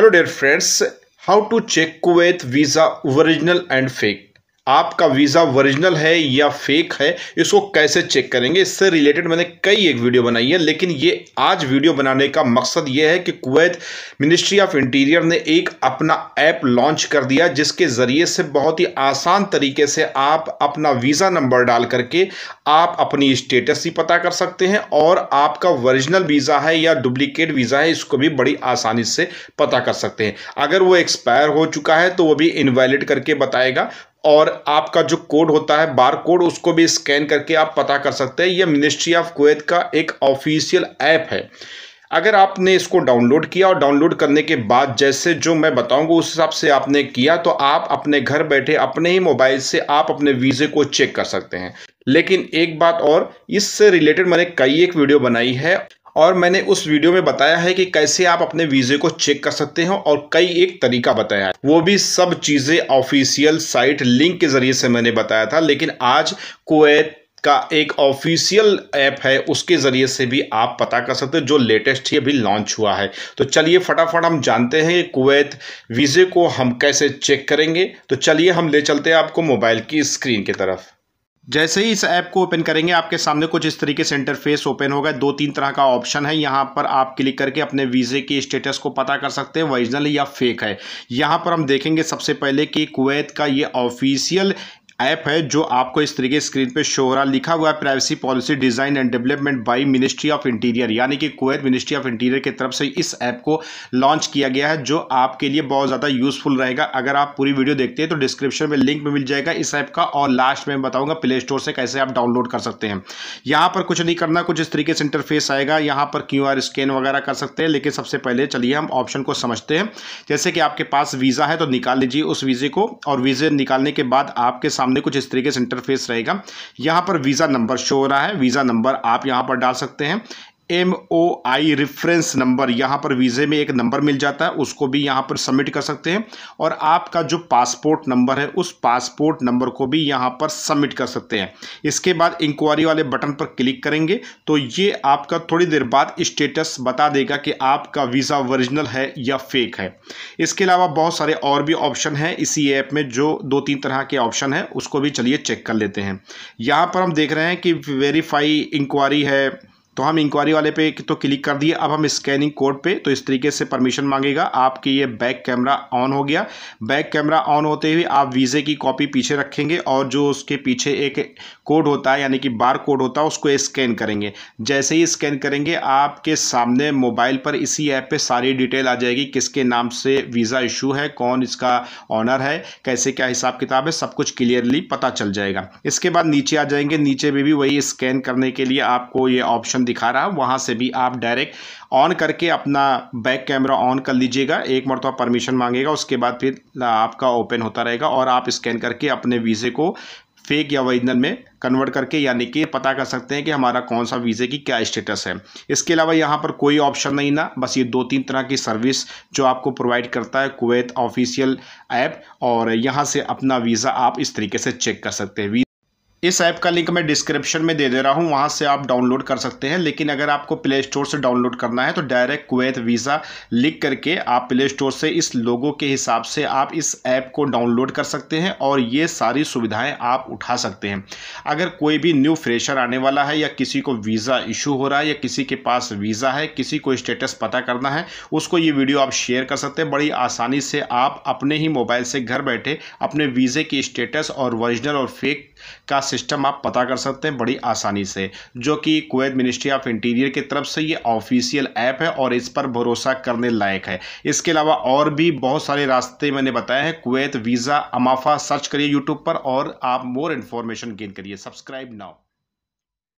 hello dear friends how to check kuwait visa original and fake आपका visa original है या fake है इसको कैसे चेक करेंगे इससे रिलेटेड मैंने कई एक वीडियो बनाई है लेकिन ये आज वीडियो बनाने का मकसद ये है कि कुवैत मिनिस्ट्री ऑफ इंटीरियर ने एक अपना ऐप लॉन्च कर दिया जिसके ज़रिए से बहुत ही आसान तरीके से आप अपना वीज़ा नंबर डाल करके आप अपनी स्टेटस ही पता कर सकते हैं और आपका ओरिजिनल वीज़ा है या डुप्लीकेट वीज़ा है इसको भी बड़ी आसानी से पता कर सकते हैं अगर वो एक्सपायर हो चुका है तो वो भी इनवैलिड करके बताएगा और आपका जो कोड होता है बार कोड उसको भी स्कैन करके आप पता कर सकते हैं यह मिनिस्ट्री ऑफ कुवैत का एक ऑफिशियल ऐप है अगर आपने इसको डाउनलोड किया और डाउनलोड करने के बाद जैसे जो मैं बताऊंगा उस हिसाब से आपने किया तो आप अपने घर बैठे अपने ही मोबाइल से आप अपने वीज़े को चेक कर सकते हैं लेकिन एक बात और इससे रिलेटेड मैंने कई एक वीडियो बनाई है और मैंने उस वीडियो में बताया है कि कैसे आप अपने वीज़े को चेक कर सकते हो और कई एक तरीका बताया है वो भी सब चीज़ें ऑफिशियल साइट लिंक के ज़रिए से मैंने बताया था लेकिन आज कुवैत का एक ऑफिशियल ऐप है उसके ज़रिए से भी आप पता कर सकते हो जो लेटेस्ट ही अभी लॉन्च हुआ है तो चलिए फटाफट हम जानते हैं कुवैत वीज़े को हम कैसे चेक करेंगे तो चलिए हम ले चलते हैं आपको मोबाइल की स्क्रीन की तरफ जैसे ही इस ऐप को ओपन करेंगे आपके सामने कुछ इस तरीके से इंटरफेस ओपन होगा दो तीन तरह का ऑप्शन है यहाँ पर आप क्लिक करके अपने वीज़े के स्टेटस को पता कर सकते हैं ओरिजिनल या फेक है यहाँ पर हम देखेंगे सबसे पहले कि कुवैत का ये ऑफिशियल ऐप है जो आपको इस तरीके स्क्रीन पे शो हो रहा लिखा हुआ है privacy policy design and development by ministry of interior यानी कि कुवैत मिनिस्ट्री ऑफ इंटीरियर की तरफ से इस ऐप को लॉन्च किया गया है जो आपके लिए बहुत ज़्यादा यूजफुल रहेगा अगर आप पूरी वीडियो देखते हैं तो डिस्क्रिप्शन में लिंक में मिल जाएगा इस ऐप का और लास्ट में बताऊंगा प्ले स्टोर से कैसे आप डाउनलोड कर सकते हैं यहाँ पर कुछ नहीं करना कुछ इस तरीके से इंटरफेस आएगा यहाँ पर क्यू स्कैन वगैरह कर सकते हैं लेकिन सबसे पहले चलिए हम ऑप्शन को समझते हैं जैसे कि आपके पास वीज़ा है तो निकाल लीजिए उस वीज़े को और वीज़े निकालने के बाद आपके सामने सामने कुछ इस तरीके से इंटरफेस रहेगा यहाँ पर वीज़ा नंबर शो हो रहा है वीज़ा नंबर आप यहाँ पर डाल सकते हैं M O I reference number यहाँ पर वीज़े में एक नंबर मिल जाता है उसको भी यहाँ पर सबमिट कर सकते हैं और आपका जो पासपोर्ट नंबर है उस पासपोर्ट नंबर को भी यहाँ पर सबमिट कर सकते हैं इसके बाद इंक्वायरी वाले बटन पर क्लिक करेंगे तो ये आपका थोड़ी देर बाद स्टेटस बता देगा कि आपका वीज़ा ओरिजिनल है या फेक है इसके अलावा बहुत सारे और भी ऑप्शन हैं इसी ऐप में जो दो तीन तरह के ऑप्शन हैं उसको भी चलिए चेक कर लेते हैं यहाँ पर हम देख रहे हैं कि वेरीफाई इंक्वायरी है तो हम इंक्वायरी वाले पे तो क्लिक कर दिए अब हम स्कैनिंग कोड पे तो इस तरीके से परमिशन मांगेगा आपके ये बैक कैमरा ऑन हो गया बैक कैमरा ऑन होते हुए आप वीज़े की कॉपी पीछे रखेंगे और जो उसके पीछे एक कोड होता है यानी कि बार कोड होता है उसको स्कैन करेंगे जैसे ही स्कैन करेंगे आपके सामने मोबाइल पर इसी ऐप पर सारी डिटेल आ जाएगी किसके नाम से वीज़ा इशू है कौन इसका ऑनर है कैसे क्या हिसाब किताब है सब कुछ क्लियरली पता चल जाएगा इसके बाद नीचे आ जाएंगे नीचे में भी वही स्कैन करने के लिए आपको ये ऑप्शन दिखा रहा वहाँ से भी आप डायरेक्ट ऑन करके अपना बैक कैमरा ऑन कर लीजिएगा एक मरतबा परमिशन मांगेगा उसके बाद फिर आपका ओपन होता रहेगा और आप स्कैन करके अपने वीज़े को फेक या ओरिजिनल में कन्वर्ट करके यानी कि पता कर सकते हैं कि हमारा कौन सा वीज़े की क्या स्टेटस है इसके अलावा यहाँ पर कोई ऑप्शन नहीं ना बस ये दो तीन तरह की सर्विस जो आपको प्रोवाइड करता है कुवैत ऑफिशियल ऐप और यहाँ से अपना वीज़ा आप इस तरीके से चेक कर सकते हैं इस ऐप का लिंक मैं डिस्क्रिप्शन में दे दे रहा हूँ वहाँ से आप डाउनलोड कर सकते हैं लेकिन अगर आपको प्ले स्टोर से डाउनलोड करना है तो डायरेक्ट कुवैत वीज़ा लिख करके आप प्ले स्टोर से इस लोगों के हिसाब से आप इस ऐप को डाउनलोड कर सकते हैं और ये सारी सुविधाएं आप उठा सकते हैं अगर कोई भी न्यू फ्रेशर आने वाला है या किसी को वीज़ा इशू हो रहा है या किसी के पास वीज़ा है किसी को स्टेटस पता करना है उसको ये वीडियो आप शेयर कर सकते हैं बड़ी आसानी से आप अपने ही मोबाइल से घर बैठे अपने वीज़े की स्टेटस और ओरिजिनल और फेक का सिस्टम आप पता कर सकते हैं बड़ी आसानी से जो कि कुवैत मिनिस्ट्री ऑफ इंटीरियर की तरफ से ये ऑफिशियल ऐप है और इस पर भरोसा करने लायक है इसके अलावा और भी बहुत सारे रास्ते मैंने बताए हैं कुवैत वीज़ा अमाफा सर्च करिए यूट्यूब पर और आप मोर इन्फॉर्मेशन गेन करिए सब्सक्राइब नाउ